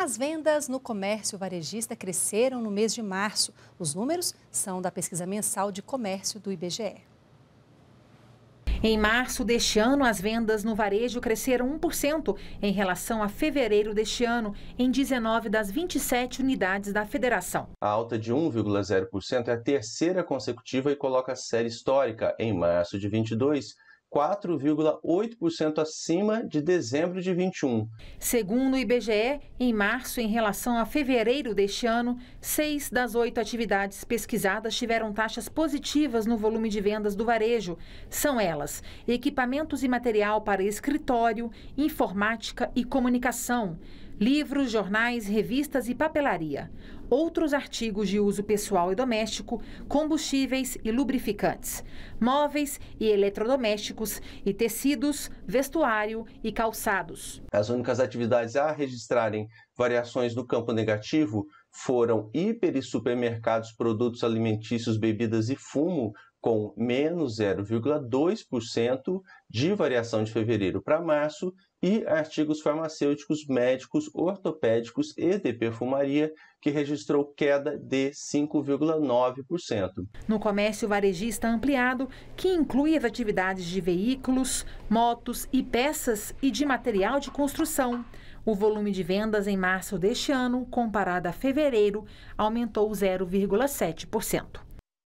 As vendas no comércio varejista cresceram no mês de março. Os números são da pesquisa mensal de comércio do IBGE. Em março deste ano, as vendas no varejo cresceram 1% em relação a fevereiro deste ano, em 19 das 27 unidades da federação. A alta de 1,0% é a terceira consecutiva e coloca a série histórica em março de 22 4,8% acima de dezembro de 21. Segundo o IBGE, em março, em relação a fevereiro deste ano, seis das oito atividades pesquisadas tiveram taxas positivas no volume de vendas do varejo. São elas: equipamentos e material para escritório, informática e comunicação livros, jornais, revistas e papelaria, outros artigos de uso pessoal e doméstico, combustíveis e lubrificantes, móveis e eletrodomésticos e tecidos, vestuário e calçados. As únicas atividades a registrarem variações no campo negativo foram hiper e supermercados, produtos alimentícios, bebidas e fumo, com menos 0,2% de variação de fevereiro para março e artigos farmacêuticos, médicos, ortopédicos e de perfumaria, que registrou queda de 5,9%. No comércio varejista ampliado, que inclui as atividades de veículos, motos e peças e de material de construção, o volume de vendas em março deste ano, comparado a fevereiro, aumentou 0,7%.